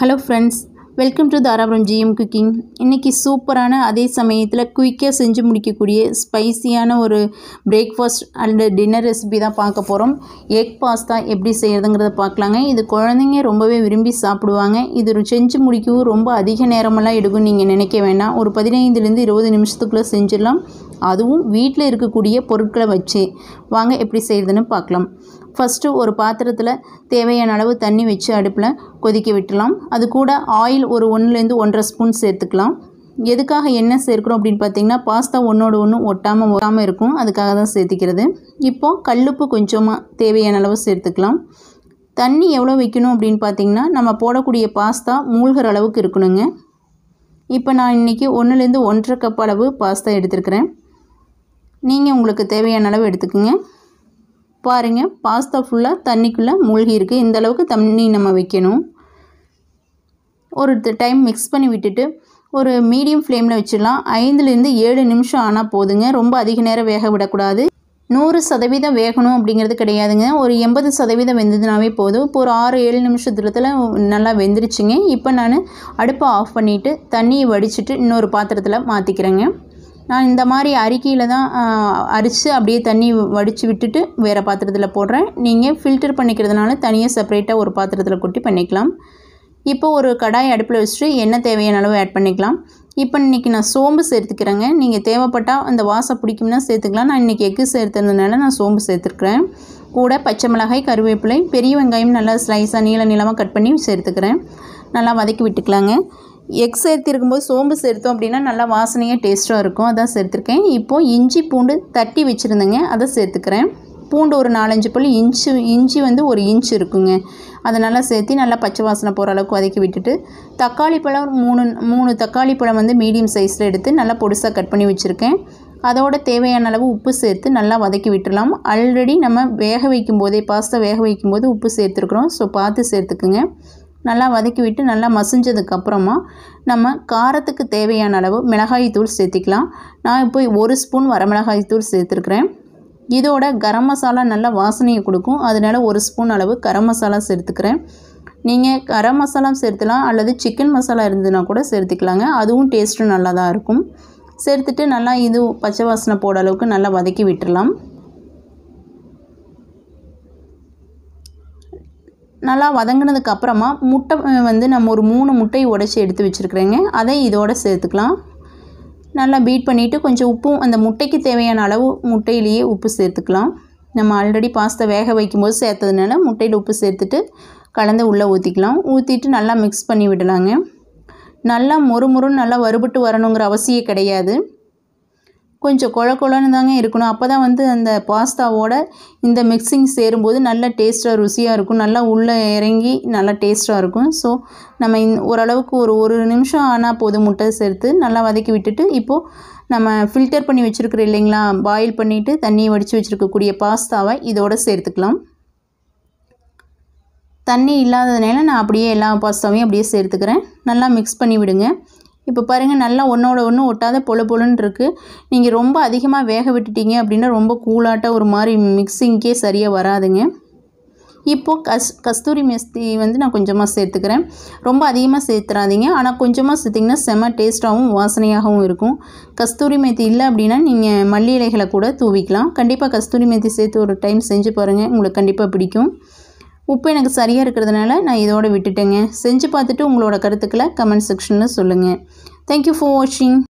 Hello friends, welcome to Dharapuram GM cooking இன்றைக்கி சூப்பரான அதே சமயத்தில் குயிக்காக செஞ்சு முடிக்கக்கூடிய ஸ்பைசியான ஒரு பிரேக்ஃபாஸ்ட் அண்டு டின்னர் ரெசிபி தான் பார்க்க போகிறோம் எக் பாஸ்தா எப்படி செய்கிறதுங்கிறத பார்க்கலாங்க இது குழந்தைங்க ரொம்பவே விரும்பி சாப்பிடுவாங்க இது செஞ்சு முடிக்கவும் ரொம்ப அதிக நேரமெல்லாம் எடுக்கும் நீங்கள் நினைக்க வேண்டாம் ஒரு பதினைந்துலேருந்து இருபது நிமிஷத்துக்குள்ளே செஞ்சிடலாம் அதுவும் வீட்டில் இருக்கக்கூடிய பொருட்களை வச்சு வாங்க எப்படி செய்கிறதுன்னு பார்க்கலாம் ஃபஸ்ட்டு ஒரு பாத்திரத்தில் தேவையான அளவு தண்ணி வச்சு அடுப்பில் கொதிக்க விட்டுலாம் அது கூட ஆயில் ஆயில் ஒரு ஒன்றுலேருந்து ஒன்றரை ஸ்பூன் சேர்த்துக்கலாம் எதுக்காக என்ன சேர்க்குறோம் அப்படின்னு பார்த்தீங்கன்னா பாஸ்தா ஒன்றோட ஒன்று ஒட்டாமல் ஒட்டாமல் இருக்கும் அதுக்காக தான் சேர்த்துக்கிறது இப்போது கல்லுப்பு கொஞ்சமாக தேவையான அளவு சேர்த்துக்கலாம் தண்ணி எவ்வளோ வைக்கணும் அப்படின்னு பார்த்தீங்கன்னா நம்ம போடக்கூடிய பாஸ்தா மூழ்கிற அளவுக்கு இருக்கணுங்க இப்போ நான் இன்றைக்கி ஒன்றுலேருந்து ஒன்றரை கப் அளவு பாஸ்தா எடுத்துருக்கிறேன் நீங்கள் உங்களுக்கு தேவையான அளவு எடுத்துக்கோங்க பாருங்கள் பாஸ்தா ஃபுல்லாக தண்ணிக்குள்ளே மூழ்கி இருக்குது இந்த அளவுக்கு தண்ணி நம்ம வைக்கணும் ஒரு டைம் மிக்ஸ் பண்ணி விட்டுட்டு ஒரு மீடியம் ஃப்ளேமில் வச்சிடலாம் ஐந்துலேருந்து ஏழு நிமிஷம் ஆனால் போதுங்க ரொம்ப அதிக நேரம் வேக விடக்கூடாது நூறு சதவீதம் வேகணும் அப்படிங்கிறது கிடையாதுங்க ஒரு எண்பது சதவீதம் வெந்ததுனாவே போதும் இப்போ ஒரு ஆறு ஏழு நிமிஷத்துல நல்லா வெந்துருச்சுங்க இப்போ நான் அடுப்பை ஆஃப் பண்ணிவிட்டு தண்ணியை வடிச்சிட்டு இன்னொரு பாத்திரத்தில் மாற்றிக்கிறேங்க நான் இந்த மாதிரி அறிக்கையில் தான் அரிச்சு அப்படியே தண்ணி வடித்து விட்டுட்டு வேறு பாத்திரத்தில் போடுறேன் நீங்கள் ஃபில்டர் பண்ணிக்கிறதுனால தனியாக செப்பரேட்டாக ஒரு பாத்திரத்தில் கொட்டி பண்ணிக்கலாம் இப்போ ஒரு கடாய் அடுப்பில் வச்சுட்டு என்ன தேவையான அளவு ஆட் பண்ணிக்கலாம் இப்போ இன்றைக்கி நான் சோம்பு சேர்த்துக்கிறேங்க நீங்கள் தேவைப்பட்டால் அந்த வாசம் பிடிக்கும்னா சேர்த்துக்கலாம் நான் இன்றைக்கி எக்கு சேர்த்துறதுனால நான் சோம்பு சேர்த்துருக்குறேன் கூட பச்சை மிளகாய் கருவேப்பிலை பெரிய வெங்காயம் நல்லா ஸ்லைஸாக நீள நீளமாக கட் பண்ணி சேர்த்துக்கிறேன் நல்லா வதக்கி விட்டுக்கலாங்க எக் சேர்த்திருக்கும்போது சோம்பு சேர்த்தோம் அப்படின்னா நல்லா வாசனையாக டேஸ்ட்டாக இருக்கும் அதான் சேர்த்துருக்கேன் இப்போது இஞ்சி பூண்டு தட்டி வச்சுருந்தேங்க அதை சேர்த்துக்கிறேன் பூண்டு ஒரு நாலஞ்சு புள்ளி இன்ச்சு இஞ்சி வந்து ஒரு இன்ச்சு இருக்குங்க அதை நல்லா சேர்த்து நல்லா பச்சை வாசனை போகிற அளவுக்கு வதக்கி விட்டுட்டு தக்காளி பழம் மூணு மூணு தக்காளி பழம் வந்து மீடியம் சைஸில் எடுத்து நல்லா பொடிசாக கட் பண்ணி வச்சுருக்கேன் அதோட தேவையான அளவு உப்பு சேர்த்து நல்லா வதக்கி விட்டுடலாம் ஆல்ரெடி நம்ம வேக வைக்கும் போதே பாஸ்தா வேக வைக்கும் போது உப்பு சேர்த்துருக்குறோம் ஸோ பார்த்து சேர்த்துக்குங்க நல்லா வதக்கி விட்டு நல்லா மசிஞ்சதுக்கப்புறமா நம்ம காரத்துக்கு தேவையான அளவு மிளகாய் தூள் சேர்த்திக்கலாம் நான் இப்போ ஒரு ஸ்பூன் வரமிளகாய் தூள் சேர்த்துருக்குறேன் இதோட கரம் மசாலா நல்ல வாசனையை கொடுக்கும் அதனால் ஒரு ஸ்பூன் அளவு கரம் மசாலா சேர்த்துக்கிறேன் நீங்கள் கரம் மசாலா சேர்த்துலாம் அல்லது சிக்கன் மசாலா இருந்ததுனா கூட சேர்த்துக்கலாங்க அதுவும் டேஸ்ட்டும் நல்லா தான் இருக்கும் சேர்த்துட்டு நல்லா இது பச்சை வாசனை போட அளவுக்கு நல்லா வதக்கி விட்டுடலாம் நல்லா வதங்கினதுக்கப்புறமா முட்டை வந்து நம்ம ஒரு மூணு முட்டையை உடச்சி எடுத்து வச்சுருக்குறேங்க அதை இதோடு சேர்த்துக்கலாம் நல்லா பீட் பண்ணிவிட்டு கொஞ்சம் உப்பும் அந்த முட்டைக்கு தேவையான அளவு முட்டையிலேயே உப்பு சேர்த்துக்கலாம் நம்ம ஆல்ரெடி பாஸ்தா வேக வைக்கும்போது சேர்த்ததுனால முட்டையில் உப்பு சேர்த்துட்டு கலந்து உள்ளே ஊற்றிக்கலாம் ஊற்றிட்டு நல்லா மிக்ஸ் பண்ணி விடலாங்க நல்லா மொறு மொறுன்னு நல்லா வறுபட்டு வரணுங்கிற அவசியம் கிடையாது கொஞ்சம் குழ குழன்னு தாங்க இருக்கணும் அப்போ தான் வந்து அந்த பாஸ்தாவோட இந்த மிக்சிங் சேரும்போது நல்லா டேஸ்ட்டாக ருசியாக இருக்கும் நல்லா உள்ளே இறங்கி நல்லா டேஸ்ட்டாக இருக்கும் ஸோ நம்ம இந் ஓரளவுக்கு ஒரு ஒரு நிமிஷம் ஆனால் போதும் முட்டை சேர்த்து நல்லா வதக்கி விட்டுட்டு இப்போது நம்ம ஃபில்டர் பண்ணி வச்சுருக்குறோம் இல்லைங்களா பாயில் பண்ணிவிட்டு தண்ணி வடித்து வச்சுருக்கக்கூடிய பாஸ்தாவை இதோடு சேர்த்துக்கலாம் தண்ணி இல்லாததுனால நான் அப்படியே எல்லா பாஸ்தாவையும் அப்படியே சேர்த்துக்கிறேன் நல்லா மிக்ஸ் பண்ணி விடுங்க இப்போ பாருங்கள் நல்லா ஒன்றோட ஒன்று ஒட்டாத பொல பொழுன்னு இருக்குது நீங்கள் ரொம்ப அதிகமாக வேக விட்டுட்டீங்க அப்படின்னா ரொம்ப கூலாட்டாக ஒரு மாதிரி மிக்சிங்க்கே சரியாக வராதுங்க இப்போது கஸ் கஸ்தூரி மெஸ்தி வந்து நான் கொஞ்சமாக சேர்த்துக்கிறேன் ரொம்ப அதிகமாக சேர்த்துறாதீங்க ஆனால் கொஞ்சமாக சேர்த்திங்கன்னா செம டேஸ்ட்டாகவும் வாசனையாகவும் இருக்கும் கஸ்தூரி மெத்தி இல்லை அப்படின்னா நீங்கள் மல்லி இலைகளை கூட தூவிக்கலாம் கண்டிப்பாக கஸ்தூரி மெத்தி சேர்த்து ஒரு டைம் செஞ்சு பாருங்கள் உங்களுக்கு கண்டிப்பாக பிடிக்கும் உப்பு எனக்கு சரியாக இருக்கிறதுனால நான் இதோடு விட்டுட்டேங்க செஞ்சு பார்த்துட்டு உங்களோட கருத்துக்களை கமெண்ட் செக்ஷனில் சொல்லுங்கள் தேங்க்யூ ஃபார் வாட்சிங்